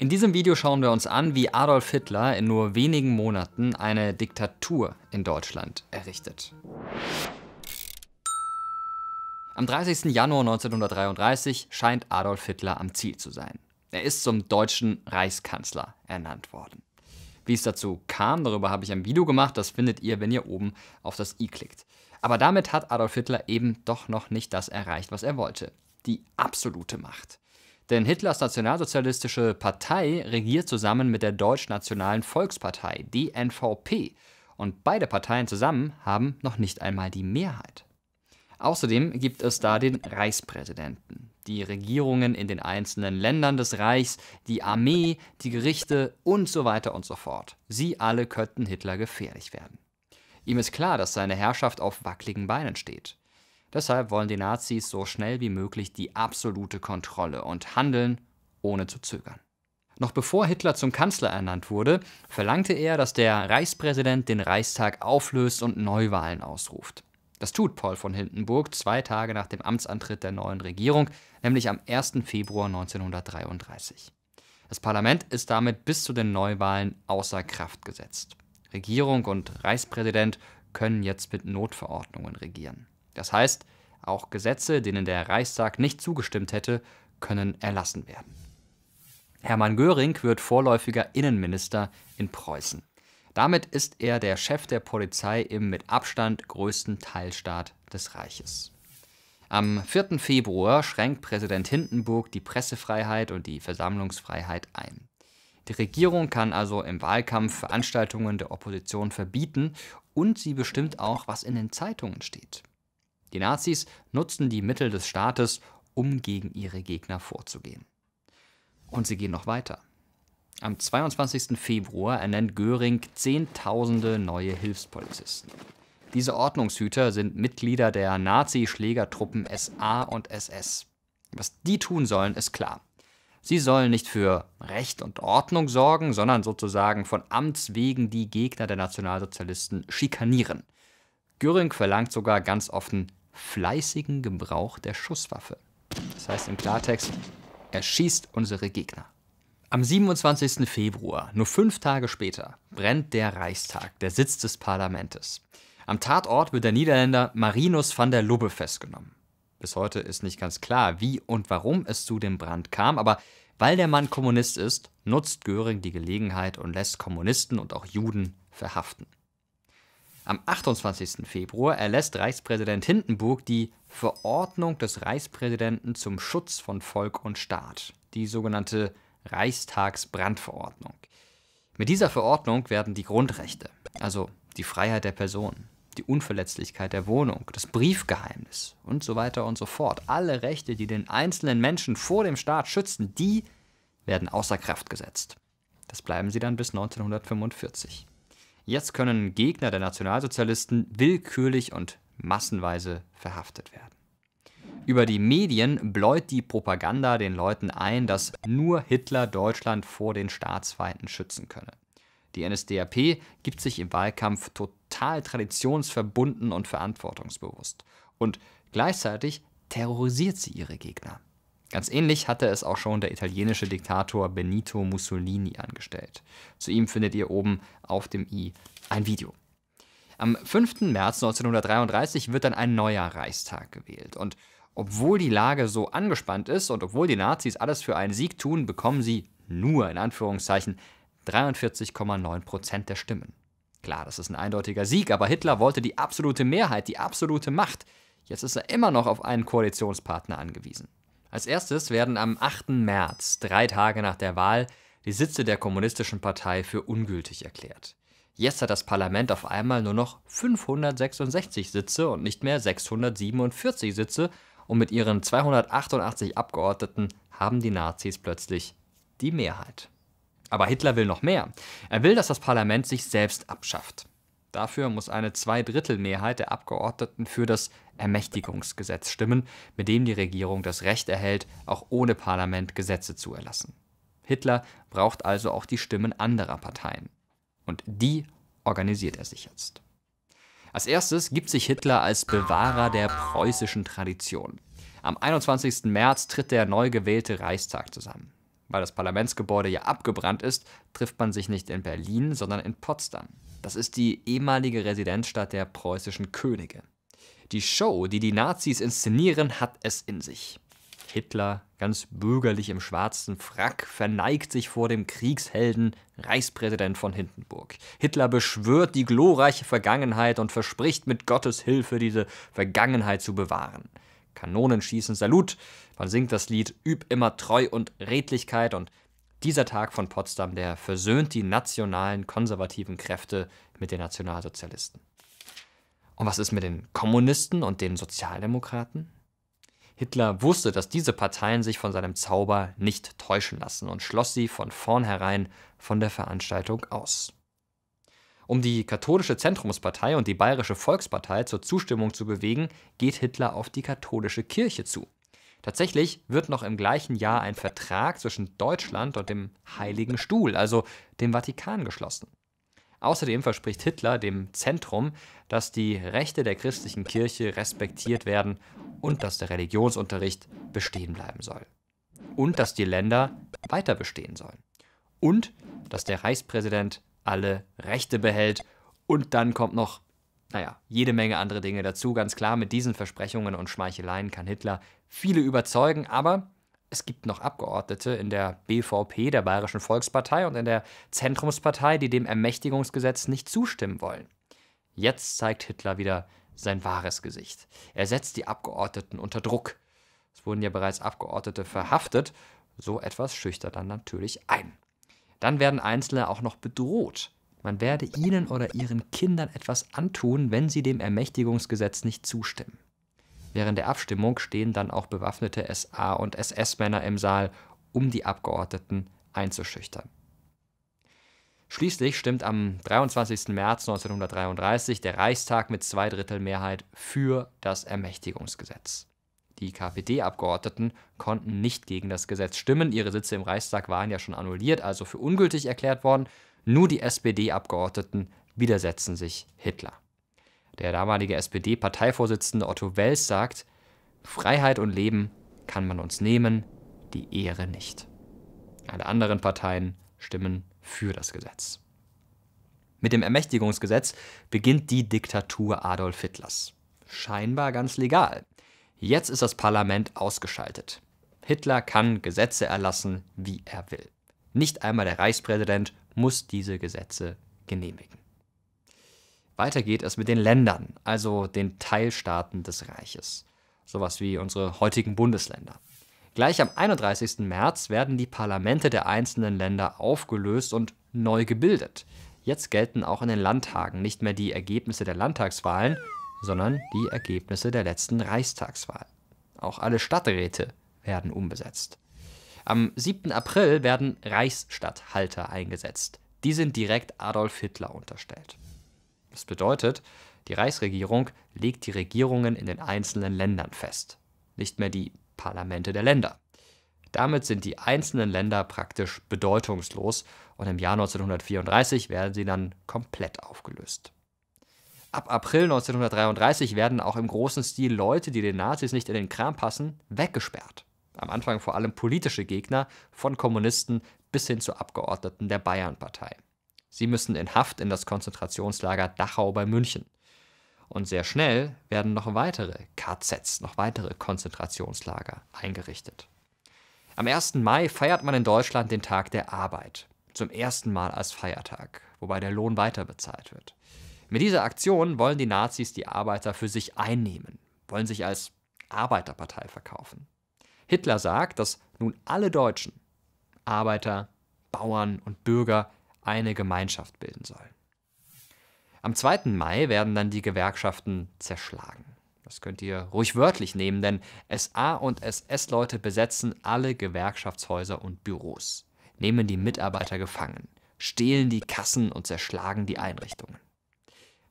In diesem Video schauen wir uns an, wie Adolf Hitler in nur wenigen Monaten eine Diktatur in Deutschland errichtet. Am 30. Januar 1933 scheint Adolf Hitler am Ziel zu sein. Er ist zum deutschen Reichskanzler ernannt worden. Wie es dazu kam, darüber habe ich ein Video gemacht, das findet ihr, wenn ihr oben auf das i klickt. Aber damit hat Adolf Hitler eben doch noch nicht das erreicht, was er wollte. Die absolute Macht. Denn Hitlers nationalsozialistische Partei regiert zusammen mit der Deutschnationalen Volkspartei, die NVP. Und beide Parteien zusammen haben noch nicht einmal die Mehrheit. Außerdem gibt es da den Reichspräsidenten, die Regierungen in den einzelnen Ländern des Reichs, die Armee, die Gerichte und so weiter und so fort. Sie alle könnten Hitler gefährlich werden. Ihm ist klar, dass seine Herrschaft auf wackeligen Beinen steht. Deshalb wollen die Nazis so schnell wie möglich die absolute Kontrolle und handeln ohne zu zögern. Noch bevor Hitler zum Kanzler ernannt wurde, verlangte er, dass der Reichspräsident den Reichstag auflöst und Neuwahlen ausruft. Das tut Paul von Hindenburg zwei Tage nach dem Amtsantritt der neuen Regierung, nämlich am 1. Februar 1933. Das Parlament ist damit bis zu den Neuwahlen außer Kraft gesetzt. Regierung und Reichspräsident können jetzt mit Notverordnungen regieren. Das heißt, auch Gesetze, denen der Reichstag nicht zugestimmt hätte, können erlassen werden. Hermann Göring wird vorläufiger Innenminister in Preußen. Damit ist er der Chef der Polizei im mit Abstand größten Teilstaat des Reiches. Am 4. Februar schränkt Präsident Hindenburg die Pressefreiheit und die Versammlungsfreiheit ein. Die Regierung kann also im Wahlkampf Veranstaltungen der Opposition verbieten und sie bestimmt auch, was in den Zeitungen steht. Die Nazis nutzen die Mittel des Staates, um gegen ihre Gegner vorzugehen. Und sie gehen noch weiter. Am 22. Februar ernennt Göring Zehntausende neue Hilfspolizisten. Diese Ordnungshüter sind Mitglieder der Nazi-Schlägertruppen SA und SS. Was die tun sollen, ist klar. Sie sollen nicht für Recht und Ordnung sorgen, sondern sozusagen von Amts wegen die Gegner der Nationalsozialisten schikanieren. Göring verlangt sogar ganz offen fleißigen Gebrauch der Schusswaffe. Das heißt im Klartext, er schießt unsere Gegner. Am 27. Februar, nur fünf Tage später, brennt der Reichstag, der Sitz des Parlamentes. Am Tatort wird der Niederländer Marinus van der Lubbe festgenommen. Bis heute ist nicht ganz klar, wie und warum es zu dem Brand kam, aber weil der Mann Kommunist ist, nutzt Göring die Gelegenheit und lässt Kommunisten und auch Juden verhaften. Am 28. Februar erlässt Reichspräsident Hindenburg die Verordnung des Reichspräsidenten zum Schutz von Volk und Staat, die sogenannte Reichstagsbrandverordnung. Mit dieser Verordnung werden die Grundrechte, also die Freiheit der Person, die Unverletzlichkeit der Wohnung, das Briefgeheimnis und so weiter und so fort, alle Rechte, die den einzelnen Menschen vor dem Staat schützen, die werden außer Kraft gesetzt. Das bleiben sie dann bis 1945. Jetzt können Gegner der Nationalsozialisten willkürlich und massenweise verhaftet werden. Über die Medien bläut die Propaganda den Leuten ein, dass nur Hitler Deutschland vor den Staatsfeinden schützen könne. Die NSDAP gibt sich im Wahlkampf total traditionsverbunden und verantwortungsbewusst. Und gleichzeitig terrorisiert sie ihre Gegner. Ganz ähnlich hatte es auch schon der italienische Diktator Benito Mussolini angestellt. Zu ihm findet ihr oben auf dem i ein Video. Am 5. März 1933 wird dann ein neuer Reichstag gewählt. Und obwohl die Lage so angespannt ist und obwohl die Nazis alles für einen Sieg tun, bekommen sie nur in Anführungszeichen 43,9 Prozent der Stimmen. Klar, das ist ein eindeutiger Sieg, aber Hitler wollte die absolute Mehrheit, die absolute Macht. Jetzt ist er immer noch auf einen Koalitionspartner angewiesen. Als erstes werden am 8. März, drei Tage nach der Wahl, die Sitze der Kommunistischen Partei für ungültig erklärt. Jetzt hat das Parlament auf einmal nur noch 566 Sitze und nicht mehr 647 Sitze und mit ihren 288 Abgeordneten haben die Nazis plötzlich die Mehrheit. Aber Hitler will noch mehr. Er will, dass das Parlament sich selbst abschafft. Dafür muss eine Zweidrittelmehrheit der Abgeordneten für das Ermächtigungsgesetz stimmen, mit dem die Regierung das Recht erhält, auch ohne Parlament Gesetze zu erlassen. Hitler braucht also auch die Stimmen anderer Parteien. Und die organisiert er sich jetzt. Als erstes gibt sich Hitler als Bewahrer der preußischen Tradition. Am 21. März tritt der neu gewählte Reichstag zusammen. Weil das Parlamentsgebäude ja abgebrannt ist, trifft man sich nicht in Berlin, sondern in Potsdam. Das ist die ehemalige Residenzstadt der preußischen Könige. Die Show, die die Nazis inszenieren, hat es in sich. Hitler, ganz bürgerlich im schwarzen Frack, verneigt sich vor dem Kriegshelden, Reichspräsident von Hindenburg. Hitler beschwört die glorreiche Vergangenheit und verspricht mit Gottes Hilfe, diese Vergangenheit zu bewahren. Kanonen schießen Salut, man singt das Lied Üb immer Treu und Redlichkeit und dieser Tag von Potsdam, der versöhnt die nationalen konservativen Kräfte mit den Nationalsozialisten. Und was ist mit den Kommunisten und den Sozialdemokraten? Hitler wusste, dass diese Parteien sich von seinem Zauber nicht täuschen lassen und schloss sie von vornherein von der Veranstaltung aus. Um die katholische Zentrumspartei und die bayerische Volkspartei zur Zustimmung zu bewegen, geht Hitler auf die katholische Kirche zu. Tatsächlich wird noch im gleichen Jahr ein Vertrag zwischen Deutschland und dem Heiligen Stuhl, also dem Vatikan, geschlossen. Außerdem verspricht Hitler dem Zentrum, dass die Rechte der christlichen Kirche respektiert werden und dass der Religionsunterricht bestehen bleiben soll. Und dass die Länder weiter bestehen sollen. Und dass der Reichspräsident alle Rechte behält. Und dann kommt noch, naja, jede Menge andere Dinge dazu. Ganz klar, mit diesen Versprechungen und Schmeicheleien kann Hitler viele überzeugen, aber es gibt noch Abgeordnete in der BVP, der Bayerischen Volkspartei und in der Zentrumspartei, die dem Ermächtigungsgesetz nicht zustimmen wollen. Jetzt zeigt Hitler wieder sein wahres Gesicht. Er setzt die Abgeordneten unter Druck. Es wurden ja bereits Abgeordnete verhaftet. So etwas schüchtert dann natürlich ein. Dann werden Einzelne auch noch bedroht. Man werde ihnen oder ihren Kindern etwas antun, wenn sie dem Ermächtigungsgesetz nicht zustimmen. Während der Abstimmung stehen dann auch bewaffnete SA- und SS-Männer im Saal, um die Abgeordneten einzuschüchtern. Schließlich stimmt am 23. März 1933 der Reichstag mit Zweidrittelmehrheit für das Ermächtigungsgesetz. Die KPD-Abgeordneten konnten nicht gegen das Gesetz stimmen, ihre Sitze im Reichstag waren ja schon annulliert, also für ungültig erklärt worden, nur die SPD-Abgeordneten widersetzen sich Hitler. Der damalige SPD-Parteivorsitzende Otto Wels sagt, Freiheit und Leben kann man uns nehmen, die Ehre nicht. Alle anderen Parteien stimmen für das Gesetz. Mit dem Ermächtigungsgesetz beginnt die Diktatur Adolf Hitlers. Scheinbar ganz legal. Jetzt ist das Parlament ausgeschaltet. Hitler kann Gesetze erlassen, wie er will. Nicht einmal der Reichspräsident muss diese Gesetze genehmigen. Weiter geht es mit den Ländern, also den Teilstaaten des Reiches, sowas wie unsere heutigen Bundesländer. Gleich am 31. März werden die Parlamente der einzelnen Länder aufgelöst und neu gebildet. Jetzt gelten auch in den Landtagen nicht mehr die Ergebnisse der Landtagswahlen, sondern die Ergebnisse der letzten Reichstagswahl. Auch alle Stadträte werden umbesetzt. Am 7. April werden Reichsstatthalter eingesetzt. Die sind direkt Adolf Hitler unterstellt. Das bedeutet, die Reichsregierung legt die Regierungen in den einzelnen Ländern fest, nicht mehr die Parlamente der Länder. Damit sind die einzelnen Länder praktisch bedeutungslos und im Jahr 1934 werden sie dann komplett aufgelöst. Ab April 1933 werden auch im großen Stil Leute, die den Nazis nicht in den Kram passen, weggesperrt. Am Anfang vor allem politische Gegner, von Kommunisten bis hin zu Abgeordneten der Bayernpartei. Sie müssen in Haft in das Konzentrationslager Dachau bei München. Und sehr schnell werden noch weitere KZs, noch weitere Konzentrationslager eingerichtet. Am 1. Mai feiert man in Deutschland den Tag der Arbeit. Zum ersten Mal als Feiertag, wobei der Lohn weiterbezahlt wird. Mit dieser Aktion wollen die Nazis die Arbeiter für sich einnehmen, wollen sich als Arbeiterpartei verkaufen. Hitler sagt, dass nun alle Deutschen, Arbeiter, Bauern und Bürger eine Gemeinschaft bilden sollen. Am 2. Mai werden dann die Gewerkschaften zerschlagen. Das könnt ihr ruhig wörtlich nehmen, denn SA und SS-Leute besetzen alle Gewerkschaftshäuser und Büros, nehmen die Mitarbeiter gefangen, stehlen die Kassen und zerschlagen die Einrichtungen.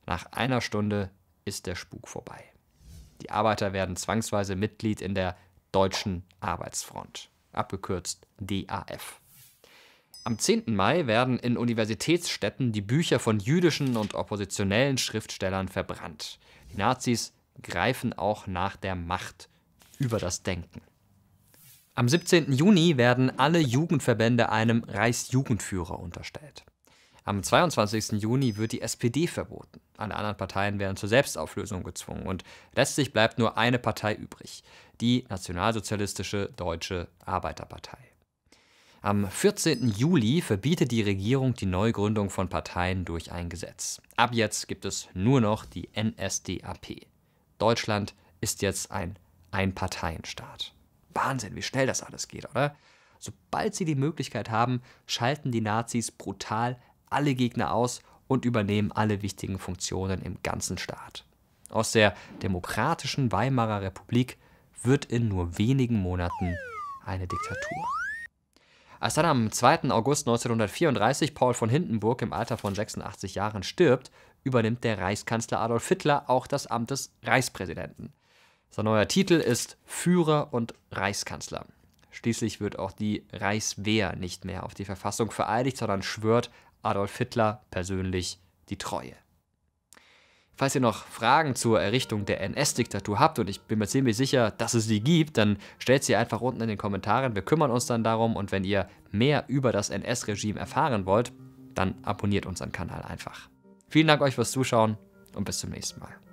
Nach einer Stunde ist der Spuk vorbei. Die Arbeiter werden zwangsweise Mitglied in der Deutschen Arbeitsfront, abgekürzt DAF. Am 10. Mai werden in Universitätsstädten die Bücher von jüdischen und oppositionellen Schriftstellern verbrannt. Die Nazis greifen auch nach der Macht über das Denken. Am 17. Juni werden alle Jugendverbände einem Reichsjugendführer unterstellt. Am 22. Juni wird die SPD verboten. Alle anderen Parteien werden zur Selbstauflösung gezwungen und letztlich bleibt nur eine Partei übrig, die Nationalsozialistische Deutsche Arbeiterpartei. Am 14. Juli verbietet die Regierung die Neugründung von Parteien durch ein Gesetz. Ab jetzt gibt es nur noch die NSDAP. Deutschland ist jetzt ein Einparteienstaat. Wahnsinn, wie schnell das alles geht, oder? Sobald sie die Möglichkeit haben, schalten die Nazis brutal alle Gegner aus und übernehmen alle wichtigen Funktionen im ganzen Staat. Aus der demokratischen Weimarer Republik wird in nur wenigen Monaten eine Diktatur. Als dann am 2. August 1934 Paul von Hindenburg im Alter von 86 Jahren stirbt, übernimmt der Reichskanzler Adolf Hitler auch das Amt des Reichspräsidenten. Sein neuer Titel ist Führer und Reichskanzler. Schließlich wird auch die Reichswehr nicht mehr auf die Verfassung vereidigt, sondern schwört Adolf Hitler persönlich die Treue. Falls ihr noch Fragen zur Errichtung der NS-Diktatur habt, und ich bin mir ziemlich sicher, dass es sie gibt, dann stellt sie einfach unten in den Kommentaren. Wir kümmern uns dann darum und wenn ihr mehr über das NS-Regime erfahren wollt, dann abonniert unseren Kanal einfach. Vielen Dank euch fürs Zuschauen und bis zum nächsten Mal.